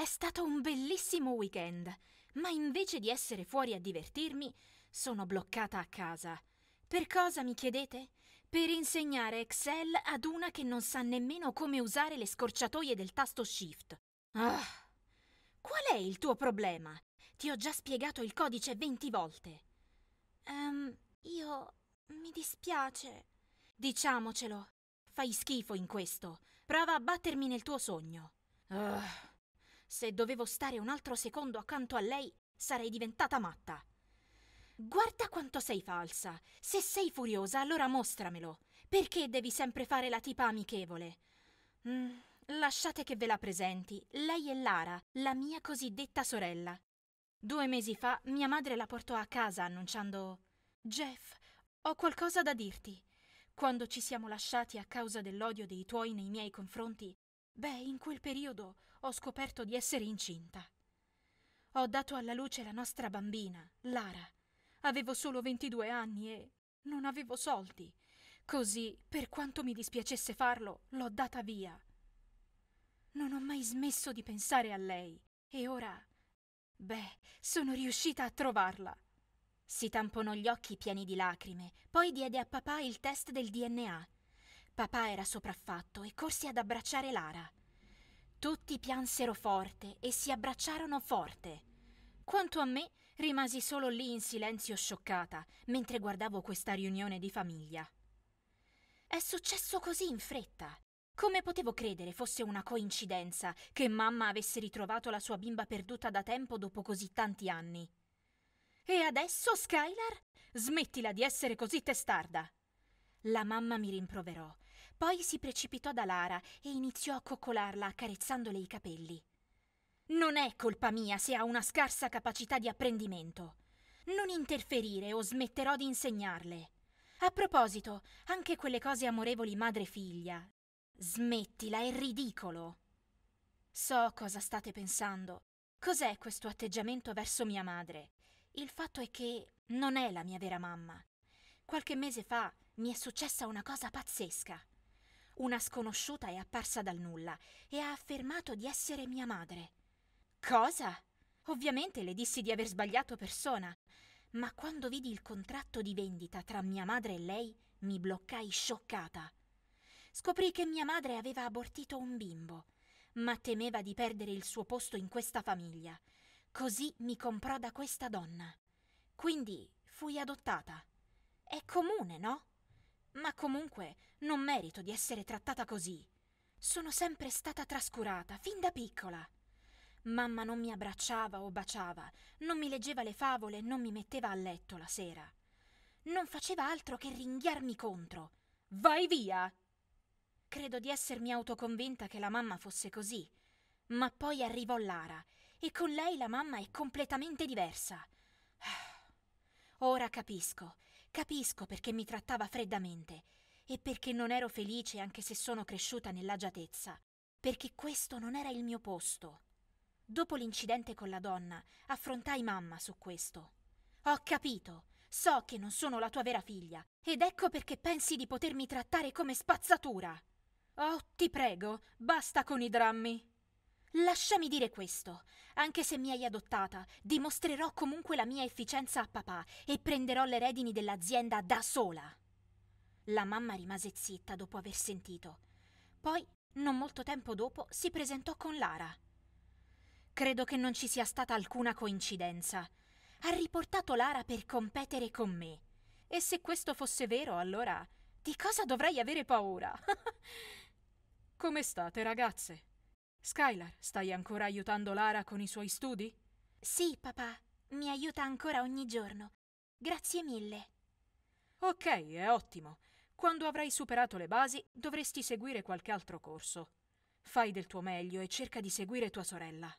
È stato un bellissimo weekend, ma invece di essere fuori a divertirmi, sono bloccata a casa. Per cosa mi chiedete? Per insegnare Excel ad una che non sa nemmeno come usare le scorciatoie del tasto Shift. Ah! Qual è il tuo problema? Ti ho già spiegato il codice 20 volte. Ehm, um, io... mi dispiace. Diciamocelo. Fai schifo in questo. Prova a battermi nel tuo sogno. Ah! Se dovevo stare un altro secondo accanto a lei, sarei diventata matta. Guarda quanto sei falsa. Se sei furiosa, allora mostramelo. Perché devi sempre fare la tipa amichevole? Mm, lasciate che ve la presenti. Lei è Lara, la mia cosiddetta sorella. Due mesi fa mia madre la portò a casa annunciando Jeff, ho qualcosa da dirti. Quando ci siamo lasciati a causa dell'odio dei tuoi nei miei confronti, Beh, in quel periodo ho scoperto di essere incinta. Ho dato alla luce la nostra bambina, Lara. Avevo solo 22 anni e non avevo soldi. Così, per quanto mi dispiacesse farlo, l'ho data via. Non ho mai smesso di pensare a lei e ora... Beh, sono riuscita a trovarla. Si tamponò gli occhi pieni di lacrime, poi diede a papà il test del DNA Papà era sopraffatto e corsi ad abbracciare Lara. Tutti piansero forte e si abbracciarono forte. Quanto a me, rimasi solo lì in silenzio scioccata, mentre guardavo questa riunione di famiglia. È successo così in fretta. Come potevo credere fosse una coincidenza che mamma avesse ritrovato la sua bimba perduta da tempo dopo così tanti anni? E adesso, Skylar? Smettila di essere così testarda! La mamma mi rimproverò, poi si precipitò da Lara e iniziò a coccolarla accarezzandole i capelli. Non è colpa mia se ha una scarsa capacità di apprendimento. Non interferire o smetterò di insegnarle. A proposito, anche quelle cose amorevoli madre-figlia. Smettila, è ridicolo. So cosa state pensando. Cos'è questo atteggiamento verso mia madre? Il fatto è che non è la mia vera mamma. Qualche mese fa mi è successa una cosa pazzesca una sconosciuta è apparsa dal nulla e ha affermato di essere mia madre. Cosa? Ovviamente le dissi di aver sbagliato persona, ma quando vidi il contratto di vendita tra mia madre e lei mi bloccai scioccata. Scoprì che mia madre aveva abortito un bimbo, ma temeva di perdere il suo posto in questa famiglia. Così mi comprò da questa donna. Quindi fui adottata. È comune, no? ma comunque non merito di essere trattata così. Sono sempre stata trascurata, fin da piccola. Mamma non mi abbracciava o baciava, non mi leggeva le favole, non mi metteva a letto la sera. Non faceva altro che ringhiarmi contro. Vai via! Credo di essermi autoconvinta che la mamma fosse così. Ma poi arrivò Lara, e con lei la mamma è completamente diversa. Ah, ora capisco Capisco perché mi trattava freddamente e perché non ero felice anche se sono cresciuta nell'agiatezza, perché questo non era il mio posto. Dopo l'incidente con la donna, affrontai mamma su questo. Ho capito, so che non sono la tua vera figlia, ed ecco perché pensi di potermi trattare come spazzatura. Oh, ti prego, basta con i drammi. Lasciami dire questo. Anche se mi hai adottata, dimostrerò comunque la mia efficienza a papà e prenderò le redini dell'azienda da sola. La mamma rimase zitta dopo aver sentito. Poi, non molto tempo dopo, si presentò con Lara. Credo che non ci sia stata alcuna coincidenza. Ha riportato Lara per competere con me. E se questo fosse vero, allora di cosa dovrei avere paura? Come state, ragazze? Skylar, stai ancora aiutando Lara con i suoi studi? Sì, papà, mi aiuta ancora ogni giorno. Grazie mille. Ok, è ottimo. Quando avrai superato le basi, dovresti seguire qualche altro corso. Fai del tuo meglio e cerca di seguire tua sorella.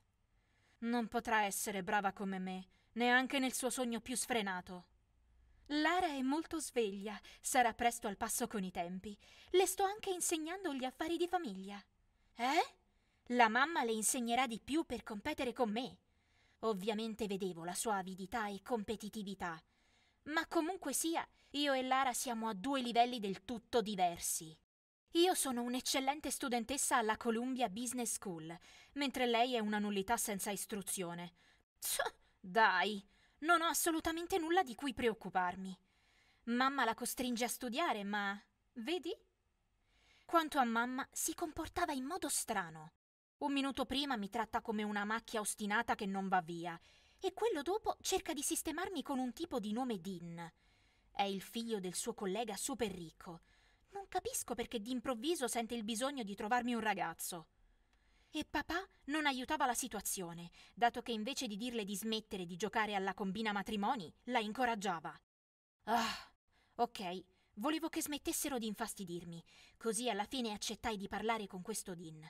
Non potrà essere brava come me, neanche nel suo sogno più sfrenato. Lara è molto sveglia, sarà presto al passo con i tempi. Le sto anche insegnando gli affari di famiglia. Eh? La mamma le insegnerà di più per competere con me. Ovviamente vedevo la sua avidità e competitività. Ma comunque sia, io e Lara siamo a due livelli del tutto diversi. Io sono un'eccellente studentessa alla Columbia Business School, mentre lei è una nullità senza istruzione. Tch, dai, non ho assolutamente nulla di cui preoccuparmi. Mamma la costringe a studiare, ma... vedi? Quanto a mamma, si comportava in modo strano. Un minuto prima mi tratta come una macchia ostinata che non va via e quello dopo cerca di sistemarmi con un tipo di nome Dean. È il figlio del suo collega super ricco. Non capisco perché d'improvviso sente il bisogno di trovarmi un ragazzo. E papà non aiutava la situazione, dato che invece di dirle di smettere di giocare alla combina matrimoni, la incoraggiava. Ah, ok, volevo che smettessero di infastidirmi, così alla fine accettai di parlare con questo Dean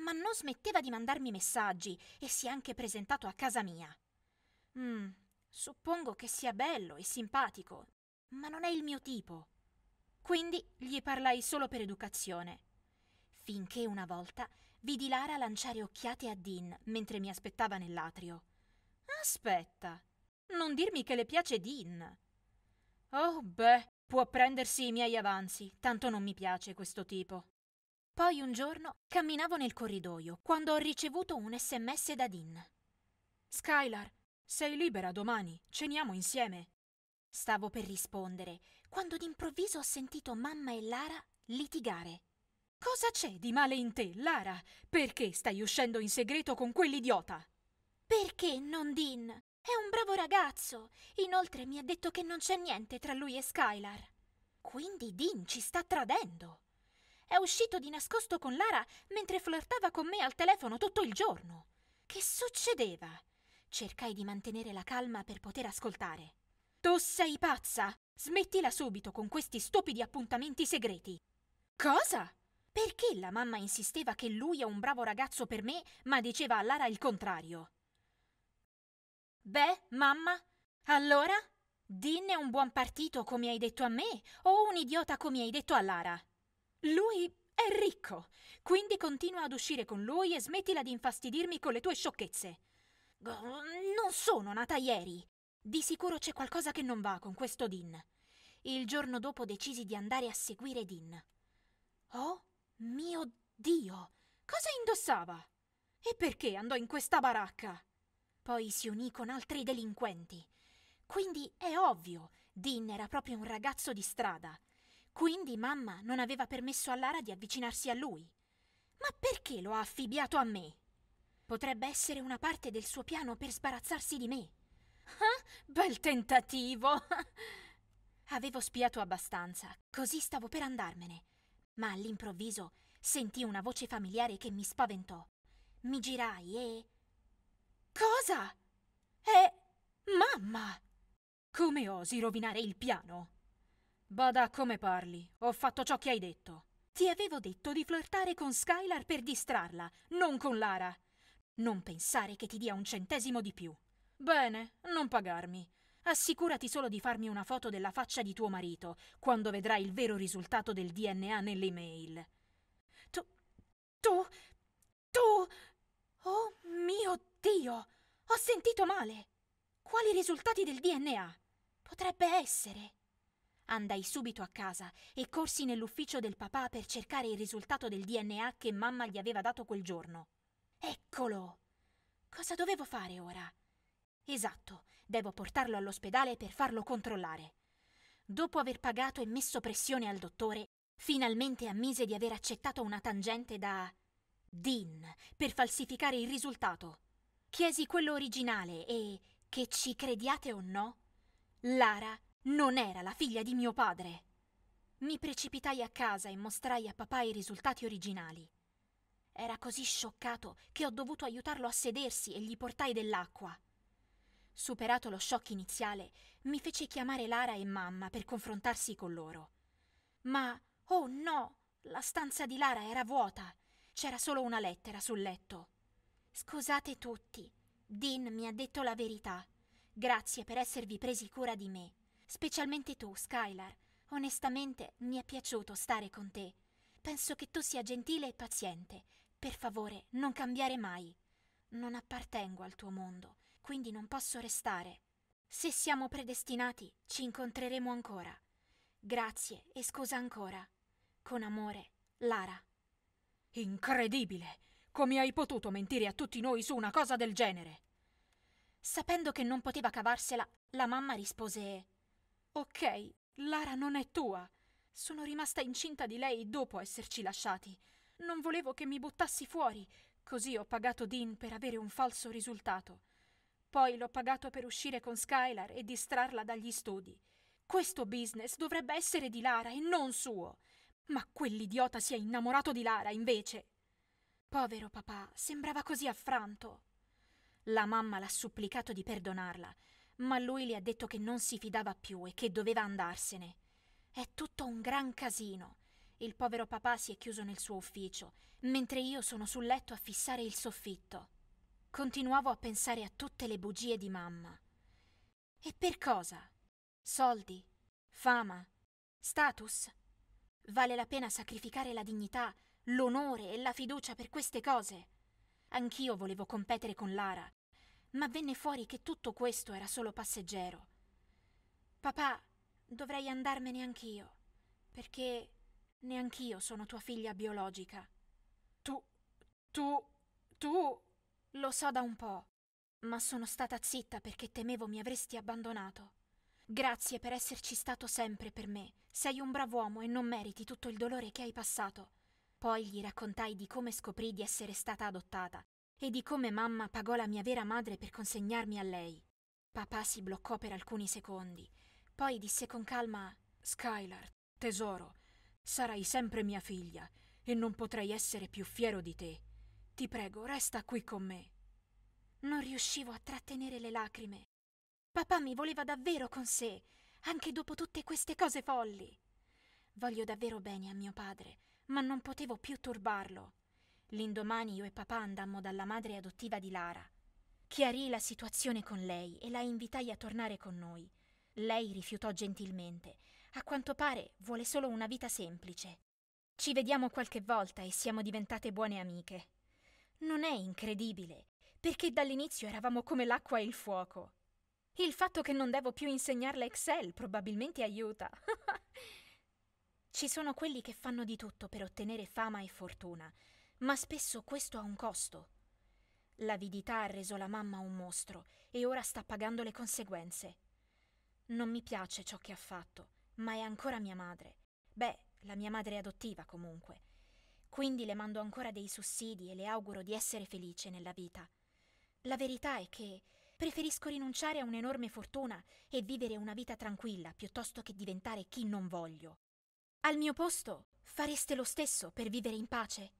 ma non smetteva di mandarmi messaggi e si è anche presentato a casa mia. Mm, suppongo che sia bello e simpatico, ma non è il mio tipo. Quindi gli parlai solo per educazione. Finché una volta vidi Lara lanciare occhiate a Dean mentre mi aspettava nell'atrio. Aspetta, non dirmi che le piace Dean. Oh, beh, può prendersi i miei avanzi, tanto non mi piace questo tipo. Poi un giorno camminavo nel corridoio quando ho ricevuto un sms da Dean. Skylar, sei libera domani, ceniamo insieme. Stavo per rispondere quando d'improvviso ho sentito mamma e Lara litigare. Cosa c'è di male in te, Lara? Perché stai uscendo in segreto con quell'idiota? Perché non Dean? È un bravo ragazzo. Inoltre mi ha detto che non c'è niente tra lui e Skylar. Quindi Dean ci sta tradendo. È uscito di nascosto con Lara mentre flirtava con me al telefono tutto il giorno. Che succedeva? Cercai di mantenere la calma per poter ascoltare. Tu sei pazza! Smettila subito con questi stupidi appuntamenti segreti. Cosa? Perché la mamma insisteva che lui è un bravo ragazzo per me, ma diceva a Lara il contrario? Beh, mamma, allora? Dinne un buon partito come hai detto a me o un idiota come hai detto a Lara? Lui è ricco, quindi continua ad uscire con lui e smettila di infastidirmi con le tue sciocchezze. Non sono nata ieri. Di sicuro c'è qualcosa che non va con questo Dean. Il giorno dopo decisi di andare a seguire Dean. Oh mio Dio! Cosa indossava? E perché andò in questa baracca? Poi si unì con altri delinquenti. Quindi è ovvio, Dean era proprio un ragazzo di strada. Quindi mamma non aveva permesso a Lara di avvicinarsi a lui. Ma perché lo ha affibbiato a me? Potrebbe essere una parte del suo piano per sbarazzarsi di me. Ah, bel tentativo! Avevo spiato abbastanza, così stavo per andarmene. Ma all'improvviso sentii una voce familiare che mi spaventò. Mi girai e... Cosa? È... Mamma! Come osi rovinare il piano? Bada a come parli. Ho fatto ciò che hai detto. Ti avevo detto di flirtare con Skylar per distrarla, non con Lara. Non pensare che ti dia un centesimo di più. Bene, non pagarmi. Assicurati solo di farmi una foto della faccia di tuo marito, quando vedrai il vero risultato del DNA nell'email. Tu... tu... tu... Oh mio Dio! Ho sentito male! Quali risultati del DNA? Potrebbe essere... Andai subito a casa e corsi nell'ufficio del papà per cercare il risultato del DNA che mamma gli aveva dato quel giorno. Eccolo! Cosa dovevo fare ora? Esatto, devo portarlo all'ospedale per farlo controllare. Dopo aver pagato e messo pressione al dottore, finalmente ammise di aver accettato una tangente da Dean per falsificare il risultato. Chiesi quello originale e, che ci crediate o no, Lara non era la figlia di mio padre. Mi precipitai a casa e mostrai a papà i risultati originali. Era così scioccato che ho dovuto aiutarlo a sedersi e gli portai dell'acqua. Superato lo shock iniziale, mi fece chiamare Lara e mamma per confrontarsi con loro. Ma, oh no, la stanza di Lara era vuota. C'era solo una lettera sul letto. Scusate tutti, Dean mi ha detto la verità. Grazie per esservi presi cura di me specialmente tu, Skylar. Onestamente mi è piaciuto stare con te. Penso che tu sia gentile e paziente. Per favore, non cambiare mai. Non appartengo al tuo mondo, quindi non posso restare. Se siamo predestinati, ci incontreremo ancora. Grazie e scusa ancora. Con amore, Lara. Incredibile! Come hai potuto mentire a tutti noi su una cosa del genere? Sapendo che non poteva cavarsela, la mamma rispose Ok, Lara non è tua. Sono rimasta incinta di lei dopo esserci lasciati. Non volevo che mi buttassi fuori, così ho pagato Dean per avere un falso risultato. Poi l'ho pagato per uscire con Skylar e distrarla dagli studi. Questo business dovrebbe essere di Lara e non suo. Ma quell'idiota si è innamorato di Lara invece. Povero papà, sembrava così affranto. La mamma l'ha supplicato di perdonarla, ma lui le ha detto che non si fidava più e che doveva andarsene. È tutto un gran casino. Il povero papà si è chiuso nel suo ufficio, mentre io sono sul letto a fissare il soffitto. Continuavo a pensare a tutte le bugie di mamma. E per cosa? Soldi? Fama? Status? Vale la pena sacrificare la dignità, l'onore e la fiducia per queste cose? Anch'io volevo competere con Lara, ma venne fuori che tutto questo era solo passeggero. Papà, dovrei andarmene anch'io, perché neanch'io sono tua figlia biologica. Tu, tu, tu. Lo so da un po', ma sono stata zitta perché temevo mi avresti abbandonato. Grazie per esserci stato sempre per me. Sei un bravo uomo e non meriti tutto il dolore che hai passato. Poi gli raccontai di come scoprì di essere stata adottata e di come mamma pagò la mia vera madre per consegnarmi a lei. Papà si bloccò per alcuni secondi, poi disse con calma Skylar, tesoro, sarai sempre mia figlia e non potrei essere più fiero di te. Ti prego, resta qui con me. Non riuscivo a trattenere le lacrime. Papà mi voleva davvero con sé, anche dopo tutte queste cose folli. Voglio davvero bene a mio padre, ma non potevo più turbarlo. L'indomani io e papà andammo dalla madre adottiva di Lara. Chiarì la situazione con lei e la invitai a tornare con noi. Lei rifiutò gentilmente. A quanto pare vuole solo una vita semplice. Ci vediamo qualche volta e siamo diventate buone amiche. Non è incredibile, perché dall'inizio eravamo come l'acqua e il fuoco. Il fatto che non devo più insegnarle Excel probabilmente aiuta. Ci sono quelli che fanno di tutto per ottenere fama e fortuna, ma spesso questo ha un costo. L'avidità ha reso la mamma un mostro e ora sta pagando le conseguenze. Non mi piace ciò che ha fatto, ma è ancora mia madre. Beh, la mia madre adottiva comunque. Quindi le mando ancora dei sussidi e le auguro di essere felice nella vita. La verità è che preferisco rinunciare a un'enorme fortuna e vivere una vita tranquilla piuttosto che diventare chi non voglio. Al mio posto fareste lo stesso per vivere in pace?